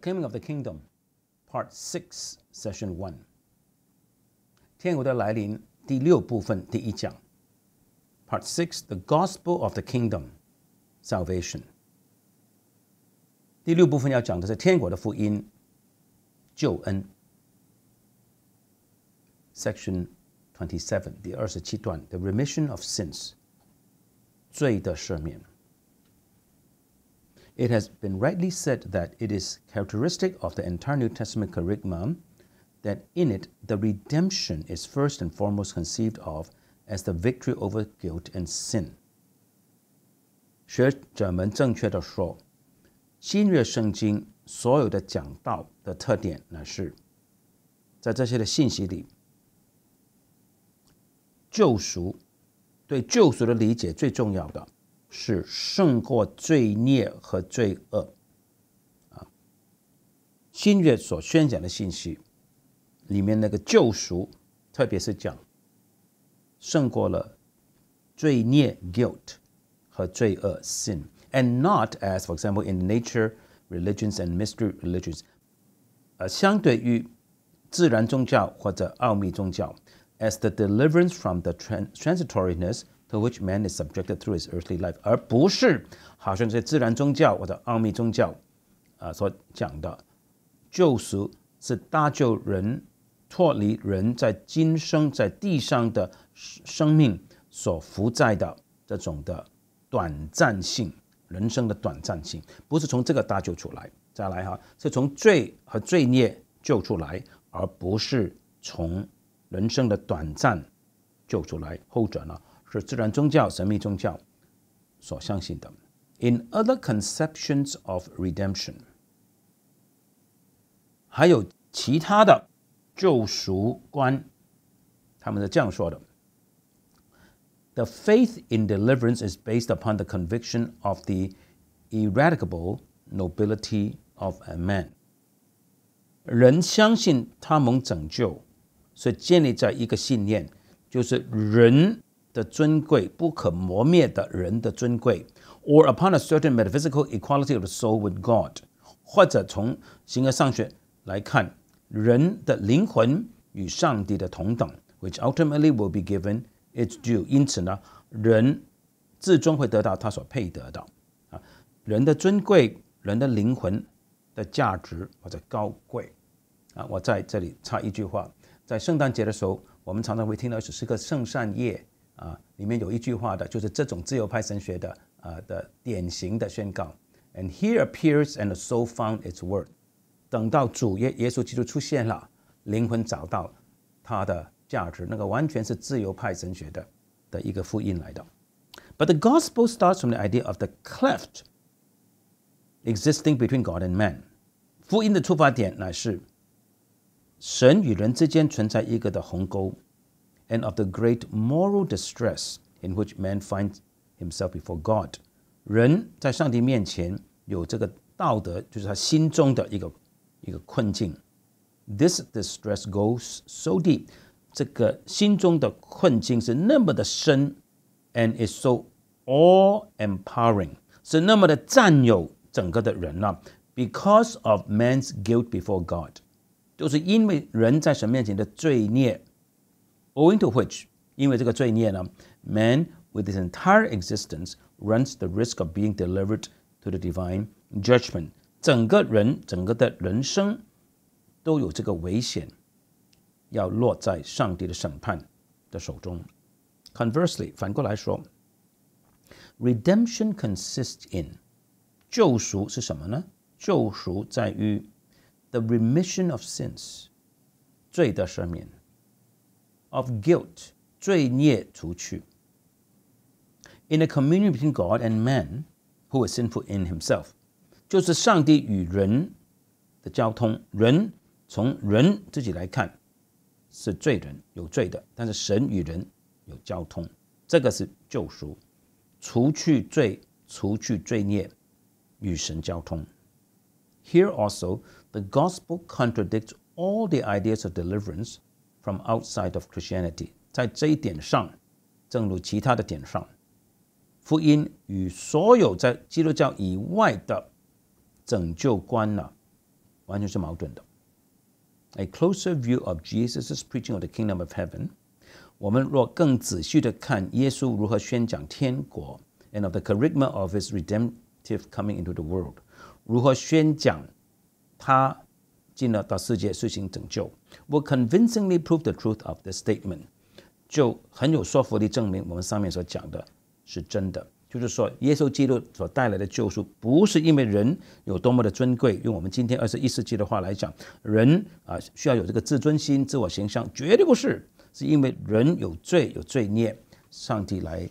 Coming of the Kingdom, Part Six, Session One. 天国的来临第六部分第一讲. Part Six, The Gospel of the Kingdom, Salvation. Salvation。第六部分要讲的是天国的福音，救恩。Section Twenty Seven，第二十七段，The Remission of Sins. 罪的赦免。it has been rightly said that it is characteristic of the entire New Testament kerygma that in it the redemption is first and foremost conceived of as the victory over guilt and sin. 学者们正确的说，新约圣经所有的讲道的特点呢是，在这些的信息里，救赎对救赎的理解最重要的。是胜过罪孽和罪恶，啊，新约所宣讲的信息里面那个救赎，特别是讲胜过了罪孽 guilt 和罪恶 sin，and not as for example in nature religions and mystery religions，呃，相对于自然宗教或者奥秘宗教，as the deliverance from the transitoriness。Which man is subjected through his earthly life，而不是好像这些自然宗教或者奥秘宗教啊所讲的救赎是搭救人脱离人在今生在地上的生命所负债的这种的短暂性人生的短暂性，不是从这个搭救出来，再来哈，是从罪和罪孽救出来，而不是从人生的短暂救出来，后者呢？是自然宗教、神秘宗教所相信的。In other conceptions of redemption，还有其他的救赎观，他们是这样说的：The faith in deliverance is based upon the conviction of the irradicable nobility of a man. 人相信他们拯救是建立在一个信念，就是人。的尊贵不可磨灭的人的尊贵，or upon a certain metaphysical equality of the soul with God，或者从形而上学来看，人的灵魂与上帝的同等，which ultimately will be given its due。因此呢，人最终会得到他所配得到啊，人的尊贵，人的灵魂的价值或者高贵啊。我在这里插一句话，在圣诞节的时候，我们常常会听到，只是个圣善夜。啊，里面有一句话的，就是这种自由派神学的啊的典型的宣告。And here appears and the soul found its worth。等到主耶耶稣基督出现了，灵魂找到它的价值，那个完全是自由派神学的的一个福音来的。But the gospel starts from the idea of the cleft existing between God and man。福音的出发点乃是神与人之间存在一个的鸿沟。and of the great moral distress in which man finds himself before God。人在上帝面前有这个道德，就是他心中的一个一个困境。This distress goes so deep，这个心中的困境是那么的深，and is so all empowering，是那么的占有整个的人呢、啊。Because of man's guilt before God，就是因为人在神面前的罪孽。owing to which 因为这个罪孽呢，man with his entire existence runs the risk of being delivered to the divine judgment。整个人整个的人生都有这个危险，要落在上帝的审判的手中。Conversely，反过来说，redemption consists in 救赎是什么呢？救赎在于 the remission of sins，罪的赦免。of guilt, 罪孽除去. In a communion between God and man, who is sinful in himself，就是上帝与人的交通。人从人自己来看是罪人，有罪的；但是神与人有交通，这个是救赎，除去罪，除去罪孽，与神交通。Here also, the gospel contradicts all the ideas of deliverance from outside of Christianity。在这一点上，正如其他的点上，福音与所有在基督教以外的拯救观呢，完全是矛盾的。A closer view of Jesus' preaching of the kingdom of heaven。我们若更仔细的看耶稣如何宣讲天国，and of the charisma of his redemptive coming into the world，如何宣讲他进呢，到世界施行拯救。Will convincingly prove the truth of the statement，就很有说服力证明我们上面所讲的是真的。就是说，耶稣基督所带来的救赎，不是因为人有多么的尊贵。用我们今天二十一世纪的话来讲，人啊需要有这个自尊心、自我形象，绝对不是。是因为人有罪、有罪孽，上帝来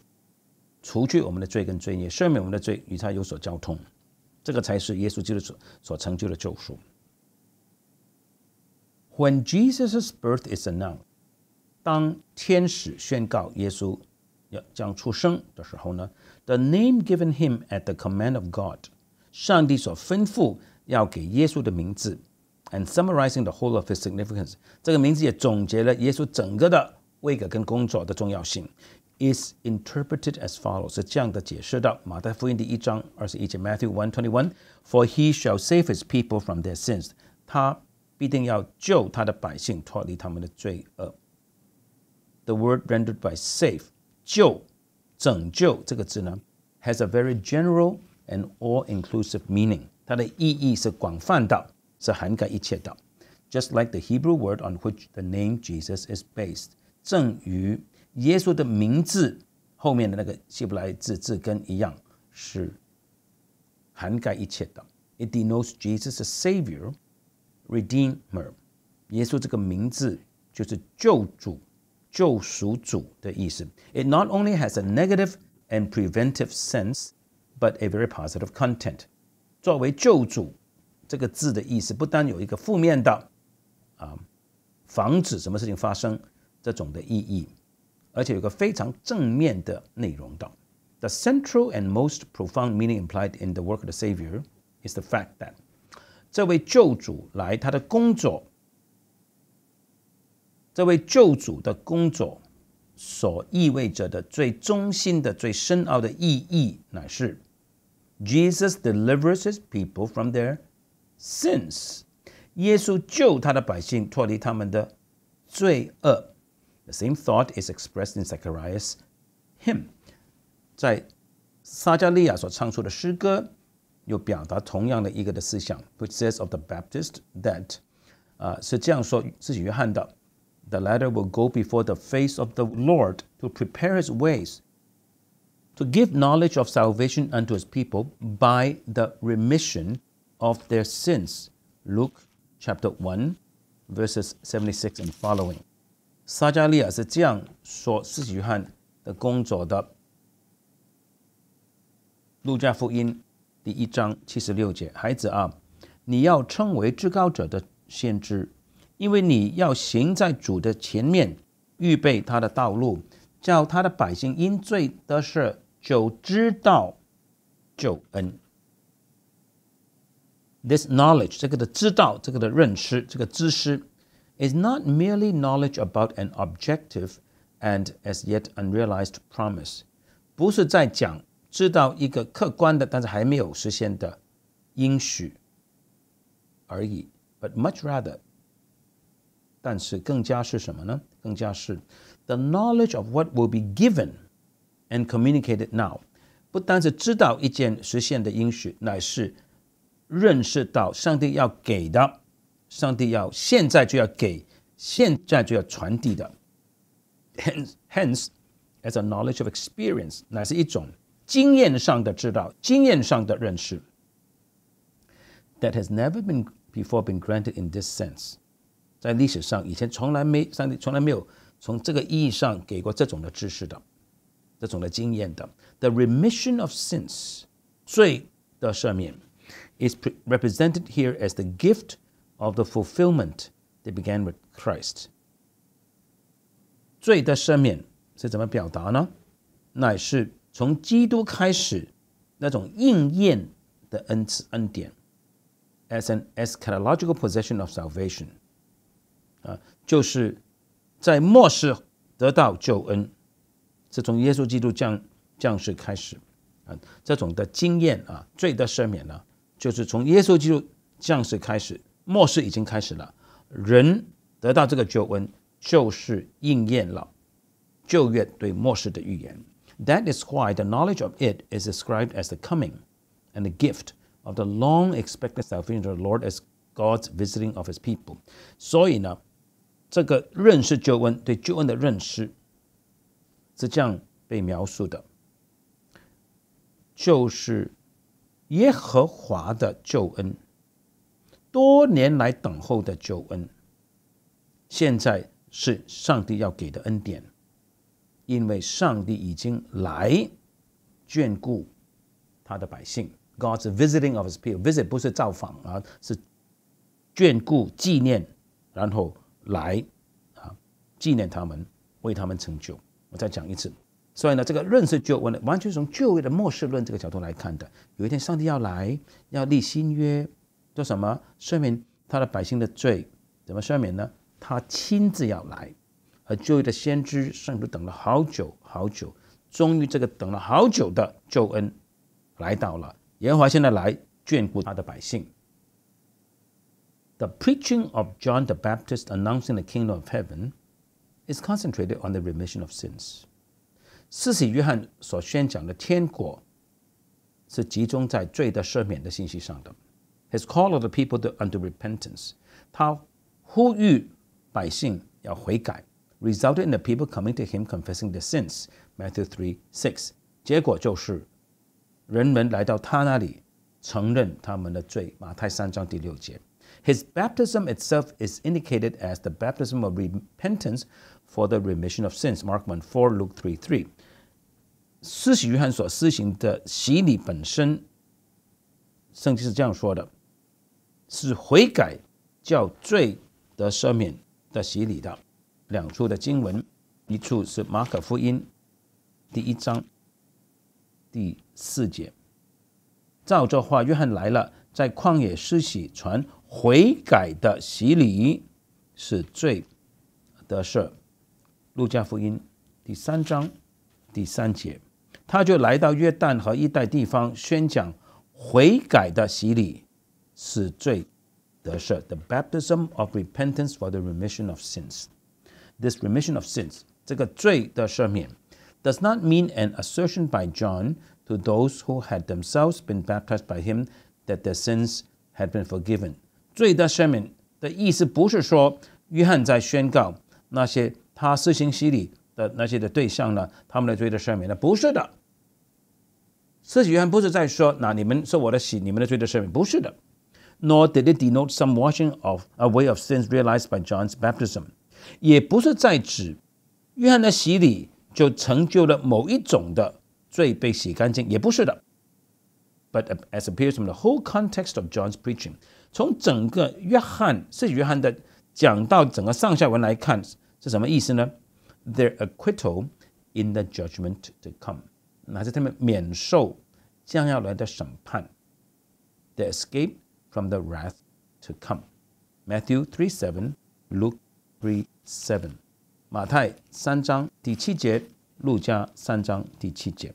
除去我们的罪跟罪孽，赦免我们的罪，与他有所交通。这个才是耶稣基督所所成就的救赎。When Jesus' birth is announced，当天使宣告耶稣要将出生的时候呢，the name given him at the command of God，上帝所吩咐要给耶稣的名字，and summarizing the whole of his significance，这个名字也总结了耶稣整个的位格跟工作的重要性。is interpreted as follows. 是这样的解释到马太福音第一章二十一节 Matthew one twenty one. For he shall save his people from their sins. 他必定要救他的百姓脱离他们的罪恶。The word rendered by save 救、拯救这个字呢，has a very general and all-inclusive meaning。它的意义是广泛的，是涵盖一切的。Just like the Hebrew word on which the name Jesus is based，正与耶稣的名字后面的那个希伯来字字根一样，是涵盖一切的。It denotes Jesus as Savior。Redeemer，耶稣这个名字就是救主、救赎主的意思。It not only has a negative and preventive sense, but a very positive content. central and most profound meaning implied in the work of the Savior is the fact that 这位救主来他的工作，这位救主的工作所意味着的最中心的、最深奥的意义，乃是 Jesus delivers his people from their sins。耶稣救他的百姓脱离他们的罪恶。The same thought is expressed in Zechariah's hymn，在撒加利亚所唱出的诗歌。又表达同样的一个的思想，which says of the Baptist that，啊、呃、是这样说，是约翰的，the latter will go before the face of the Lord to prepare his ways to give knowledge of salvation unto his people by the remission of their sins. Luke chapter 1, verses 76 and following. 第一章七十六节，孩子啊，你要称为至高者的先知，因为你要行在主的前面，预备他的道路，叫他的百姓因罪得赦，就知道救恩。This knowledge，这个的知道，这个的认识，这个知识，is not merely knowledge about an objective，and as yet unrealized promise，不是在讲。知道一个客观的，但是还没有实现的应许而已。But much rather，但是更加是什么呢？更加是 the knowledge of what will be given and communicated now。不单是知道一件实现的应许，乃是认识到上帝要给的，上帝要现在就要给，现在就要传递的。Hence, hence, a knowledge of experience，乃是一种。经验上的知道，经验上的认识。That has never been before been granted in this sense，在历史上以前从来没上帝从来没有从这个意义上给过这种的知识的，这种的经验的。The remission of sins，罪的赦免，is represented here as the gift of the fulfillment that began with Christ。罪的赦免是怎么表达呢？乃是从基督开始，那种应验的恩赐恩典，as an eschatological possession of salvation，啊，就是在末世得到救恩，是从耶稣基督降降世开始，啊，这种的经验啊，罪得赦免了，就是从耶稣基督降世开始，末世已经开始了，人得到这个救恩就是应验了旧约对末世的预言。That is why the knowledge of it is described as the coming and the gift of the long expected salvation of the Lord as God's visiting of His people. people。所以呢，这个认识救恩对救恩的认识是这样被描述的，就是耶和华的救恩，多年来等候的救恩，现在是上帝要给的恩典。因为上帝已经来眷顾他的百姓，God's visiting of His people，visit 不是造访啊，是眷顾、纪念，然后来啊纪念他们，为他们成就。我再讲一次，所以呢，这个认识旧约完全从旧约的末世论这个角度来看的。有一天，上帝要来，要立新约，做什么？赦免他的百姓的罪，怎么赦免呢？他亲自要来。而救恩的先知圣徒等了好久好久，终于这个等了好久的救恩来到了。耶和华现在来眷顾他的百姓。The preaching of John the Baptist announcing the kingdom of heaven is concentrated on the remission of sins。四喜约翰所宣讲的天国，是集中在罪的赦免的信息上的。His call of the people to under repentance，他呼吁百姓要悔改。resulted in the people coming to him confessing their sins. Matthew 3 six. 6。结果就是人们来到他那里，承认他们的罪。马太三章第六节。His baptism itself is indicated as the baptism of repentance for the remission of sins. Mark 1 4, Luke 3 3. 施洗约翰所施行的洗礼本身，圣经是这样说的：是悔改叫罪得赦免的洗礼的。两处的经文，一处是马可福音第一章第四节，照这话约翰来了，在旷野施洗，传悔改的洗礼是最得赦。路加福音第三章第三节，他就来到约旦和一带地方，宣讲悔改的洗礼是最得赦。The baptism of repentance for the remission of sins。this remission of sins, 这个罪的赦免, does not mean an assertion by John to those who had themselves been baptized by him that their sins had been forgiven. 罪的赦免的意思不是说约翰在宣告那些他施行洗礼的那些的对象呢，他们的罪的赦免呢，不是的。施洗约翰不是在说，那你们受我的洗，你们的罪的赦免，不是的。Nor did it denote some washing of away of sins realized by John's baptism. 也不是在指约翰的洗礼就成就了某一种的罪被洗干净，也不是的。But as appears from the whole context of John's preaching，从整个约翰是约翰的讲到整个上下文来看是什么意思呢？Their acquittal in the judgment to come，乃是他们免受将要来的审判。The escape from the wrath to come，Matthew 3 seven，Luke。seven 马太三章第七节，路加三章第七节，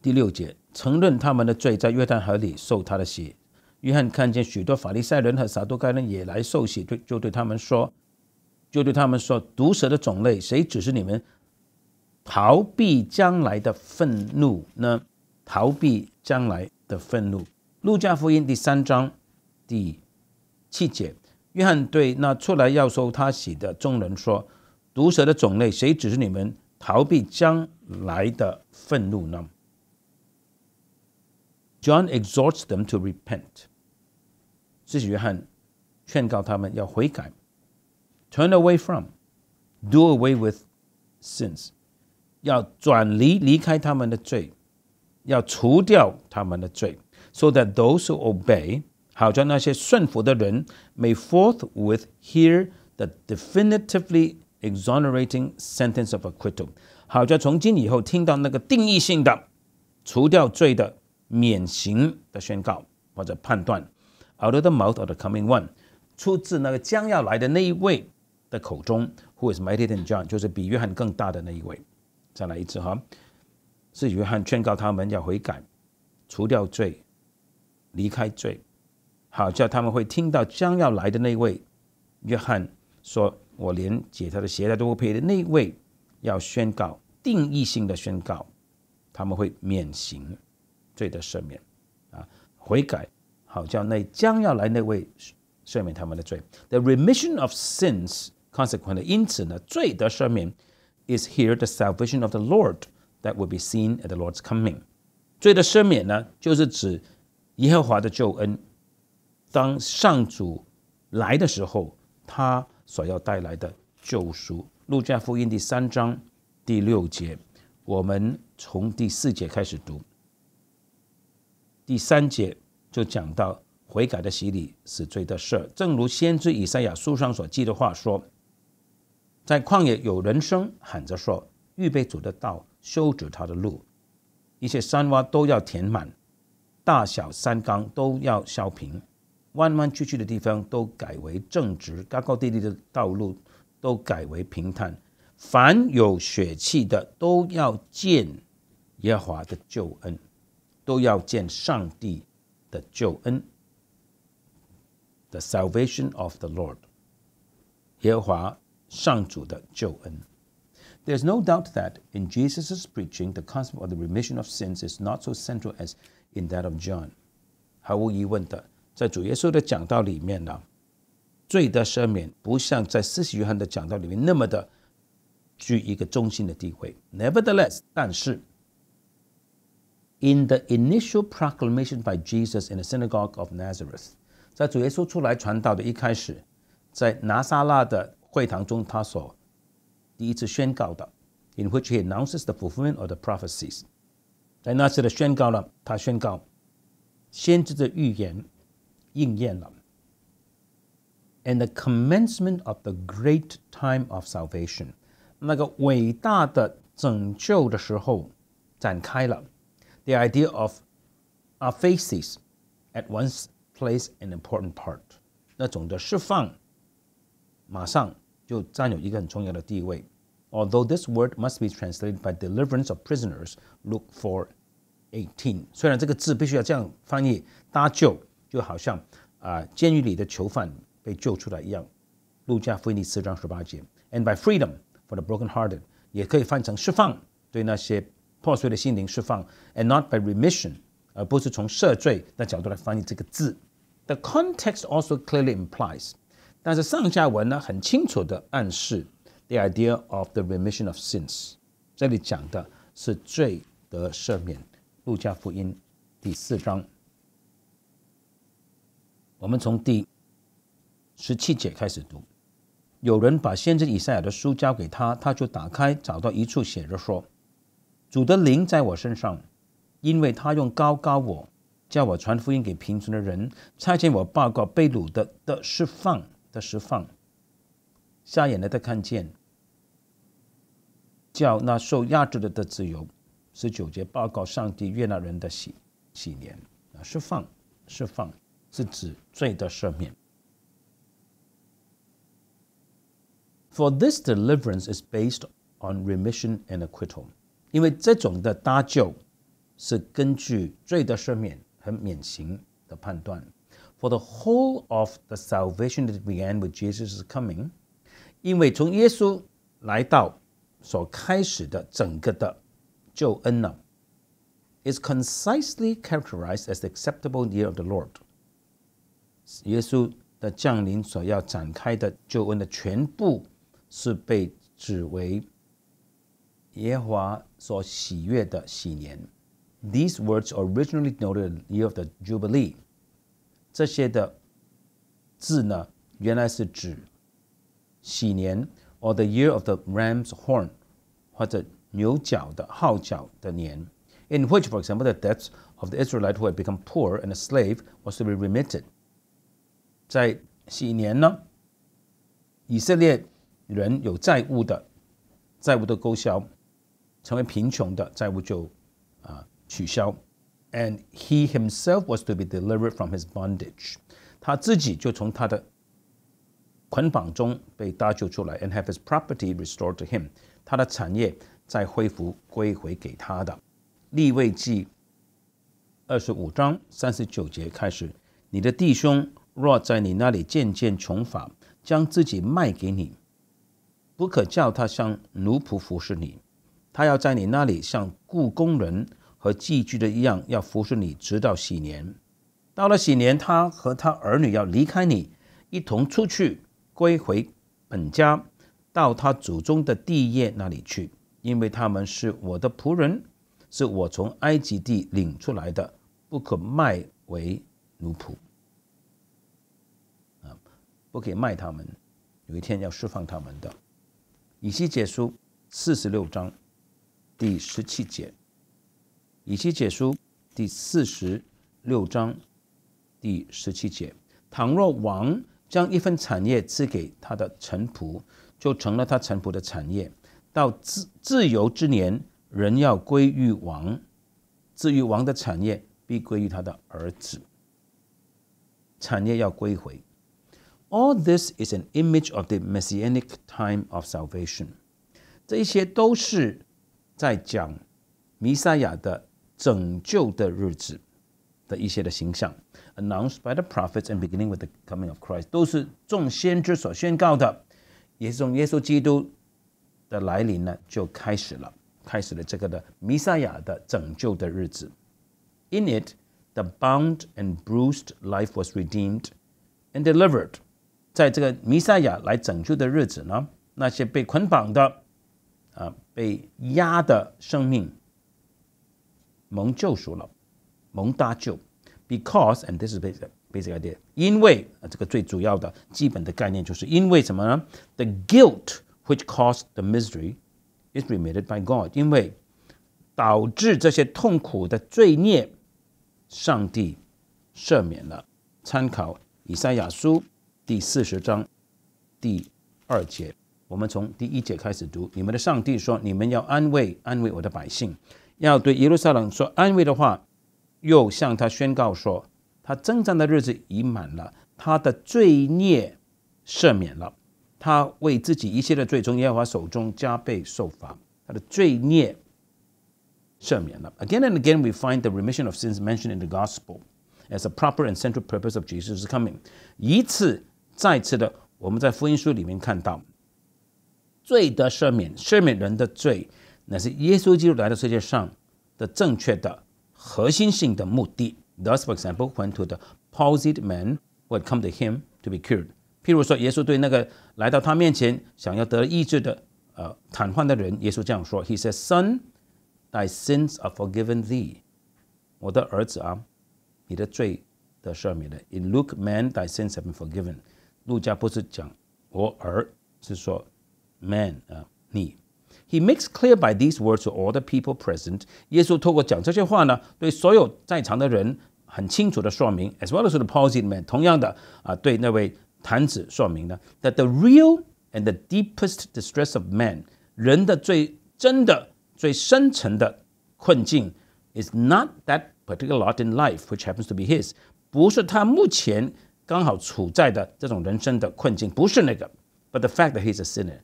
第六节承认他们的罪，在约旦河里受他的血。约翰看见许多法利赛人和撒都该人也来受洗，就对他们说：“就对他们说，毒蛇的种类，谁指示你们逃避将来的愤怒呢？逃避将来的愤怒。”路加福音第三章第七节。约翰对那出来要收他洗的众人说：“毒蛇的种类，谁指示你们逃避将来的愤怒呢？” John exhorts them to repent. 施洗约翰劝告他们要悔改，turn away from, do away with sins，要转离离开他们的罪，要除掉他们的罪，so that those who obey 好叫那些顺服的人 May forthwith hear the definitively exonerating sentence of acquittal，好叫从今以后听到那个定义性的除掉罪的免刑的宣告或者判断。好，o 的 the coming one 出自那个将要来的那一位的口中，Who is m i g a t e r than John？就是比约翰更大的那一位。再来一次哈，是约翰劝告他们要悔改，除掉罪，离开罪。好叫他们会听到将要来的那位约翰说：“我连解他的鞋带都不配的那位，要宣告定义性的宣告，他们会免刑罪的赦免啊，悔改。好叫那将要来那位赦免他们的罪。The remission of sins c o n s e q u e n l y 因此呢，罪的赦免 is here the salvation of the Lord that will be seen at the Lord's coming。罪的赦免呢，就是指耶和华的救恩。”当上主来的时候，他所要带来的救赎。路加福音第三章第六节，我们从第四节开始读。第三节就讲到悔改的洗礼，死罪的赦。正如先知以赛亚书上所记的话说：“在旷野有人声喊着说，预备主的道，修直他的路。一切山洼都要填满，大小山冈都要削平。”弯弯曲曲的地方都改为正直，高高低低的道路都改为平坦。凡有血气的都要见耶和华的救恩，都要见上帝的救恩。The salvation of the Lord，耶和华上主的救恩。There's no doubt that in Jesus' preaching, the concept of the remission of sins is not so central as in that of John. 毫无疑问的。在主耶稣的讲道里面呢，罪的赦免不像在四十一章的讲道里面那么的具一个中心的地位。Nevertheless，但是，在主耶稣出来传道的一开始，在拿撒勒的会堂中，他所第一次宣告的，In which he a n n o u n c e s the fulfillment of the prophecies，在那次的宣告呢，他宣告先知的预言。应验了。And the commencement of the great time of salvation，那个伟大的拯救的时候展开了。The idea of our faces at once plays an important part，那种的释放马上就占有一个很重要的地位。Although this word must be translated by deliverance of prisoners, Luke 18. 就好像啊，监狱里的囚犯被救出来一样。路加福音四章十八节，and by freedom f o r the broken hearted，也可以翻成释放，对那些破碎的心灵释放。And not by remission，而不是从赦罪的角度来翻译这个字。The context also clearly implies，但是上下文呢很清楚的暗示，the idea of the remission of sins。这里讲的是罪得赦免。路加福音第四章。我们从第十七节开始读。有人把先知以赛亚的书交给他，他就打开，找到一处写着说：“主的灵在我身上，因为他用高高我，叫我传福音给贫穷的人，差遣我报告被掳的的释放的释放，瞎眼的的看见，叫那受压制的的自由。”十九节报告上帝悦纳人的喜喜年啊，释放释放。是指罪的赦免。For this deliverance is based on remission and acquittal，因为这种的搭救是根据罪的赦免和免刑的判断。For the whole of the salvation that began with Jesus' coming，因为从耶稣来到所开始的整个的救恩呢，is concisely characterized as the acceptable year of the Lord。耶稣的降临所要展开的救恩的全部是被指为耶和华所喜悦的喜年。These words originally noted the year of the Jubilee。这些的字呢，原来是指喜年，or the year of the ram's horn，或者牛角的号角的年。In which, for example, the debts of the Israelite who had become poor and a slave was to be remitted. 在几年呢？以色列人有债务的，债务都勾销，成为贫穷的债务就啊取消。And he himself was to be delivered from his bondage，他自己就从他的捆绑中被搭救出来。And have his property restored to him，他的产业再恢复归回给他的。立位记二十五章三十九节开始，你的弟兄。若在你那里渐渐穷乏，将自己卖给你，不可叫他像奴仆服侍你。他要在你那里像雇工人和寄居的一样，要服侍你直到喜年。到了喜年，他和他儿女要离开你，一同出去归回本家，到他祖宗的地业那里去，因为他们是我的仆人，是我从埃及地领出来的，不可卖为奴仆。不可以卖他们，有一天要释放他们的。以西结书四十六章第十七节，以西结书第四十六章第十七节：倘若王将一份产业赐给他的臣仆，就成了他臣仆的产业。到自自由之年，人要归于王。至于王的产业，必归于他的儿子。产业要归回。All this is an image of the messianic time of salvation。这一些都是在讲弥赛亚的拯救的日子的一些的形象，announced by the prophets and beginning with the coming of Christ，都是众先知所宣告的，也是从耶稣基督的来临呢就开始了，开始了这个的弥赛亚的拯救的日子。In it, the bound and bruised life was redeemed and delivered. 在这个弥赛亚来拯救的日子呢，那些被捆绑的、啊被压的生命蒙救赎了、蒙搭救。Because and this is basic basic idea。因为啊，这个最主要的基本的概念，就是因为什么呢？The guilt which caused the misery is remitted by God。因为导致这些痛苦的罪孽，上帝赦免了。参考以赛亚书。第四十章第二节，我们从第一节开始读。你们的上帝说：“你们要安慰，安慰我的百姓，要对耶路撒冷说安慰的话。”又向他宣告说：“他征战的日子已满了，他的罪孽赦免了。他为自己一切的罪从耶和华手中加倍受罚，他的罪孽赦免了。” Again and again, we find the remission of sins mentioned in the gospel as a proper and central purpose of Jesus' coming. 一次。再次的，我们在福音书里面看到，罪的赦免，赦免人的罪，乃是耶稣基督来到世界上的正确的核心性的目的。Thus, for example, when to the palsied man would come to him to be cured，譬如说，耶稣对那个来到他面前想要得医治的呃瘫痪的人，耶稣这样说：“He says, Son, thy sins are forgiven thee。”我的儿子啊，你的罪得赦免了。In Luke, man, thy sins have been forgiven. 路加不是讲我儿，是说 man 啊，你。He uh, makes clear by these words to all the people present。耶稣透过讲这些话呢，对所有在场的人很清楚的说明，as well as the palsy man，同样的啊，对那位坛子说明呢，that uh, the real and the deepest distress of man，人的最真的、最深沉的困境，is not that particular lot in life which happens to be his，不是他目前刚好处在的这种人生的困境，不是那个。But the fact that he's a sinner，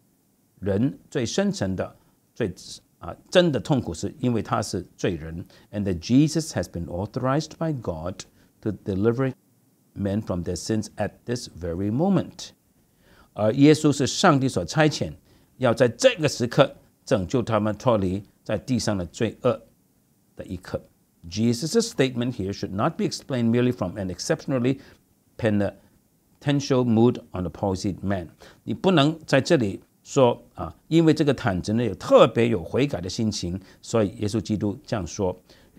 人最深层的、最啊真的痛苦，是因为他是罪人。And that Jesus has been authorized by God to deliver men from their sins at this very moment。而耶稣是上帝所差遣，要在这个时刻拯救他们脱离在地上的罪恶的一刻。Jesus' statement here should not be explained merely from an exceptionally potential mood on the positive man。你不能在这里说啊，因为这个坦诚的有特别有悔改的心情，所以耶稣基督这样说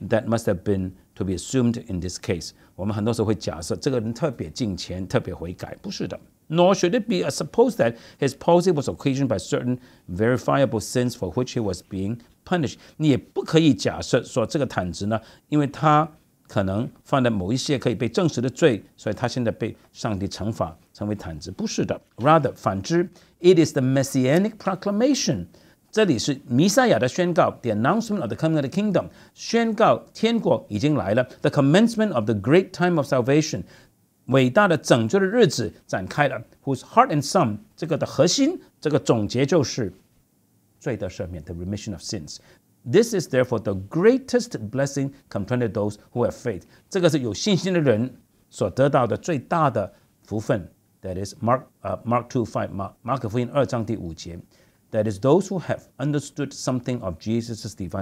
：That must have been to be assumed in this case。我们很多时候会假设这个人特别敬虔，特别悔改，不是的。Nor should it be supposed that his palsy was occasioned by certain verifiable sins for which he was being punished。你也不可以假设说这个坦直呢，因为他可能犯了某一些可以被证实的罪，所以他现在被上帝惩罚，成为坦子。不是的，rather 反之，it is the messianic proclamation。这里是弥赛亚的宣告，the announcement of the coming of the kingdom，宣告天国已经来了，the commencement of the great time of salvation，伟大的拯救的日子展开了。Whose heart and sum 这个的核心，这个总结就是罪的赦免，the remission of sins。this is therefore the greatest blessing to those who have faith. faith。这个是有信心的人所得到的最大的福分。That is Mark 呃 uh, Mark two five That is those who have understood something of Jesus' divine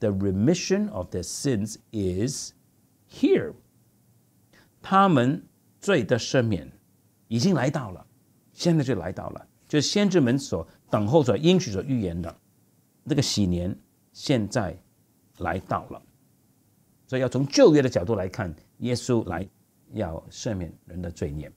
The remission of their sins is here。他们罪的赦免已经来到了。现在就来到了，就是先知们所等候着、应许所预言的，那个喜年，现在来到了。所以要从旧约的角度来看，耶稣来要赦免人的罪孽。